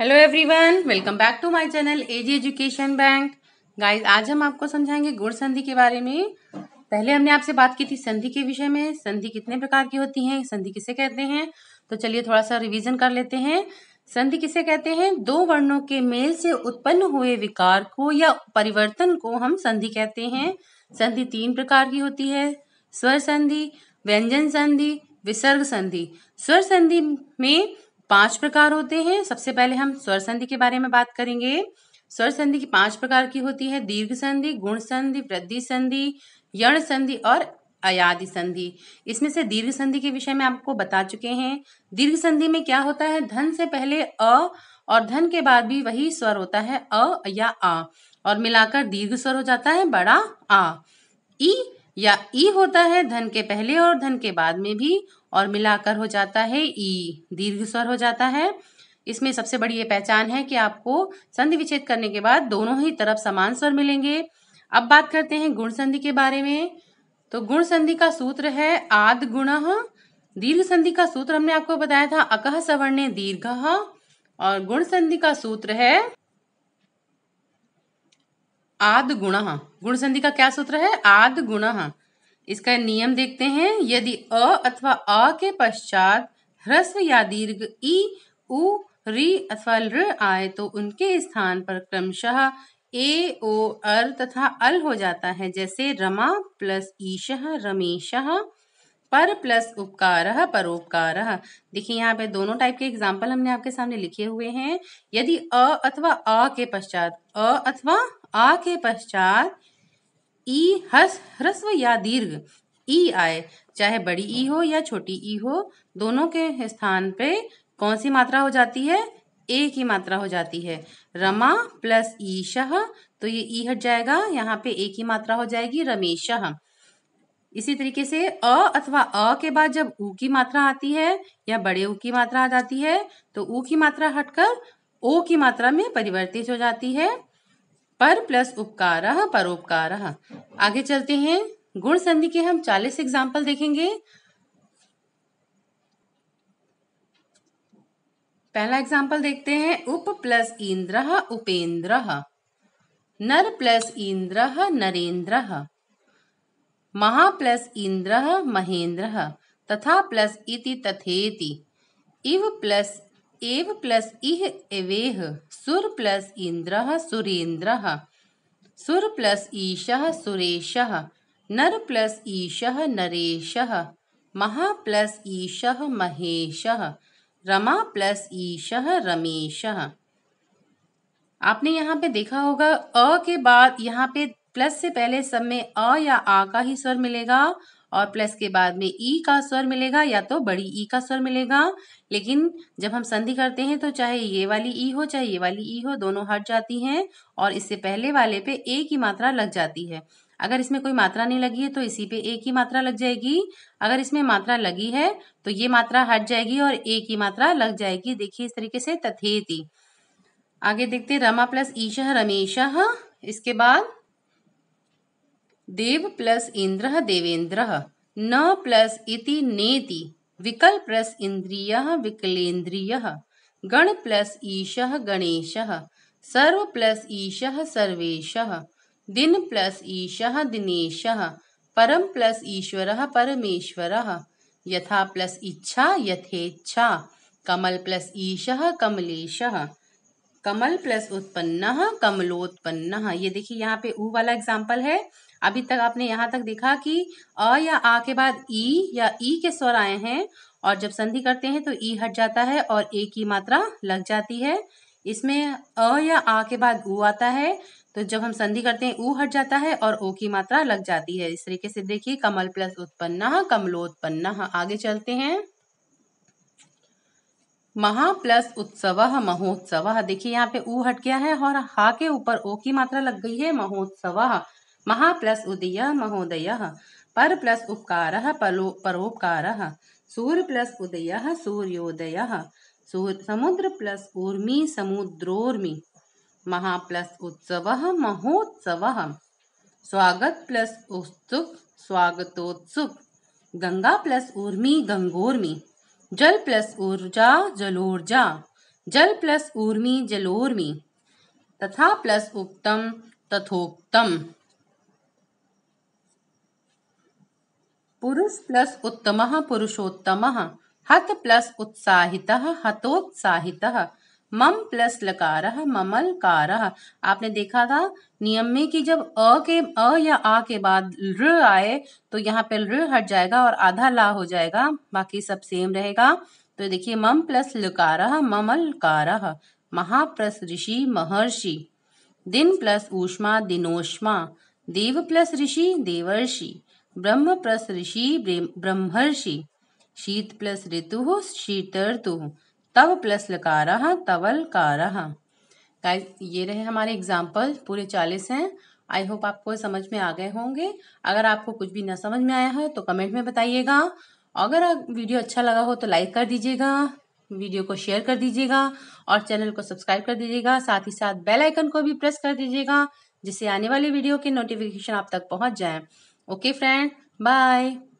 hello everyone welcome back to my channel AG education bank guys आज हम आपको समझाएंगे गुड़ संधि के बारे में पहले हमने आपसे बात की थी संधि के विषय में संधि कितने प्रकार की होती है संधि किसे कहते हैं तो चलिए थोड़ा सा रिवीजन कर लेते हैं संधि किसे कहते हैं दो वर्णों के मेल से उत्पन्न हुए विकार को या परिवर्तन को हम संधि कहते हैं संधि तीन प्रकार की होती है स्वर संधि व्यंजन संधि विसर्ग संधि स्वर संधि में पांच प्रकार होते हैं सबसे पहले हम स्वर संधि के बारे में बात करेंगे स्वर संधि की पांच प्रकार की होती है दीर्घ संधि गुण संधि वृद्धि संधि यण संधि और अयादि संधि इसमें से दीर्घ संधि के विषय में आपको बता चुके हैं दीर्घ संधि में क्या होता है धन से पहले अ और धन के बाद भी वही स्वर होता है अ या आ और मिलाकर दीर्घ स्वर हो जाता है बड़ा आ ई या ई होता है धन के पहले और धन के बाद में भी और मिलाकर हो जाता है ई दीर्घ स्वर हो जाता है इसमें सबसे बड़ी ये पहचान है कि आपको संधि विच्छेद करने के बाद दोनों ही तरफ समान स्वर मिलेंगे अब बात करते हैं गुण संधि के बारे में तो गुण संधि का सूत्र है आद गुण दीर्घ संधि का सूत्र हमने आपको बताया था अकह सवर्ण दीर्घ और गुण संधि का सूत्र है आद गुण गुण संधि का क्या सूत्र है आद गुण इसका नियम देखते हैं यदि अ अथवा आ के पश्चात ह्रस्व या दीर्घ ई उ री अथवा ऋ आए तो उनके स्थान पर क्रमशः ए ओ अर तथा अल हो जाता है जैसे रमा प्लस ईश रमेश पर प्लस उपकार परोपकार देखिए यहाँ पे दोनों टाइप के एग्जाम्पल हमने आपके सामने लिखे हुए हैं यदि अ अथवा आ के पश्चात अ अथवा आ के पश्चात ई हस ह्रस्व या दीर्घ ई आए चाहे बड़ी ई हो या छोटी ई हो दोनों के स्थान पे कौन सी मात्रा हो जाती है ए की मात्रा हो जाती है रमा प्लस ईशह तो ये ई हट जाएगा यहाँ पे ए की मात्रा हो जाएगी रमेश इसी तरीके से अ अथवा अ के बाद जब ऊ की मात्रा आती है या बड़े ऊ की मात्रा आ जाती है तो ऊ की मात्रा हटकर ओ की मात्रा में परिवर्तित हो जाती है पर प्लस उपकार परोपकार आगे चलते हैं गुण संधि के हम चालीस एग्जाम्पल देखेंगे पहला एग्जाम्पल देखते हैं उप प्लस इंद्र उपेंद्र नर प्लस इंद्र नरेंद्र महा प्लस इंद्र महेंद्र तथा प्लस इति तथेति इव प्लस एव प्लस इह एवेह सुर प्लस इंद्र सुरेन्द्र सुर प्लस ईश सुरेश नर प्लस ईश नरेश महा प्लस ईश महेश रमा प्लस ईश रमेश आपने यहाँ पे देखा होगा अ के बाद यहाँ पे प्लस से पहले सब में अ या आ का ही स्वर मिलेगा और प्लस के बाद में ई का स्वर मिलेगा या तो बड़ी ई का स्वर मिलेगा लेकिन जब हम संधि करते हैं तो चाहे ये वाली ई हो चाहे ये वाली ई हो दोनों हट जाती हैं और इससे पहले वाले पे ए की मात्रा लग जाती है अगर इसमें कोई मात्रा नहीं लगी है तो इसी पे ए की मात्रा लग जाएगी अगर इसमें मात्रा लगी है तो ये मात्रा हट जाएगी और ए की मात्रा लग जाएगी देखिए इस तरीके से तथेती आगे देखते रमा प्लस ईश रमेश इसके बाद देव प्लस इंद्र देवेंद्र न प्लस इति नेति विकल प्लस इंद्रिय विकलेन्द्रिय गण प्लस ईश गणेश सर्व प्लस ईश सर्वेश दिन प्लस ईश दिनेश परम प्लस ईश्वर परमेश्वर यथा प्लस इच्छा यथेच्छा कमल प्लस ईश कमलेश कमल प्लस उत्पन्न कमलोत्पन्न ये देखिए यहाँ पे ऊ वाला एग्जाम्पल है अभी तक आपने यहाँ तक देखा कि अ या आ के बाद ई या ई के स्वर आए हैं और जब संधि करते हैं तो ई हट जाता है और ए की मात्रा लग जाती है इसमें अ या आ के बाद ऊ आता है तो जब हम संधि करते हैं ऊ हट जाता है और ओ की मात्रा लग जाती है इस तरीके से देखिए कमल प्लस उत्पन्न कमलोत्पन्न आगे चलते हैं महा प्लस उत्सव महोत्सव देखिए यहाँ पे ऊ हट गया है और हा के ऊपर ओ की मात्रा लग गई है महोत्सव महा प्लस उदय महोदय पर प्लस उपकार परोपकार सूर्य प्लस उदय सूर्योदय सूर्य समुद्र प्लस उर्मी समुद्रोर्मी महा प्लस उत्सव महोत्सव स्वागत प्लस उत्सुक स्वागतोत्सुक गंगा प्लस उर्मी गंगोर्मी जल प्लस ऊर्जा जलोर्जा जल प्लस ऊर्मी जलोर्मी तथा प्लस उक्तम तथोक्तम पुरुष प्लस उत्तम पुरुषोत्तम हत प्लस उत्साहितः हतोत्साहितः मम प्लस लकार ममल कार आपने देखा था नियम में कि जब अ के अ या आ के बाद ऋ आए तो यहाँ पे ऋ हट जाएगा और आधा ला हो जाएगा बाकी सब सेम रहेगा तो देखिए मम प्लस लकार ममल कार महाप्रस ऋषि महर्षि दिन प्लस ऊष्मा दिनोष्मा देव प्लस ऋषि देवर्षि ब्रह्म प्लस ऋषि ब्रह्मर्षि शीत प्लस ऋतु शीतर्तु तब प्लस लकार तवल कार ये रहे हमारे एग्जाम्पल पूरे चालीस हैं आई होप आपको समझ में आ गए होंगे अगर आपको कुछ भी ना समझ में आया है तो कमेंट में बताइएगा अगर वीडियो अच्छा लगा हो तो लाइक कर दीजिएगा वीडियो को शेयर कर दीजिएगा और चैनल को सब्सक्राइब कर दीजिएगा साथ ही साथ बेल आइकन को भी प्रेस कर दीजिएगा जिससे आने वाली वीडियो के नोटिफिकेशन आप तक पहुंच जाए ओके फ्रेंड बाय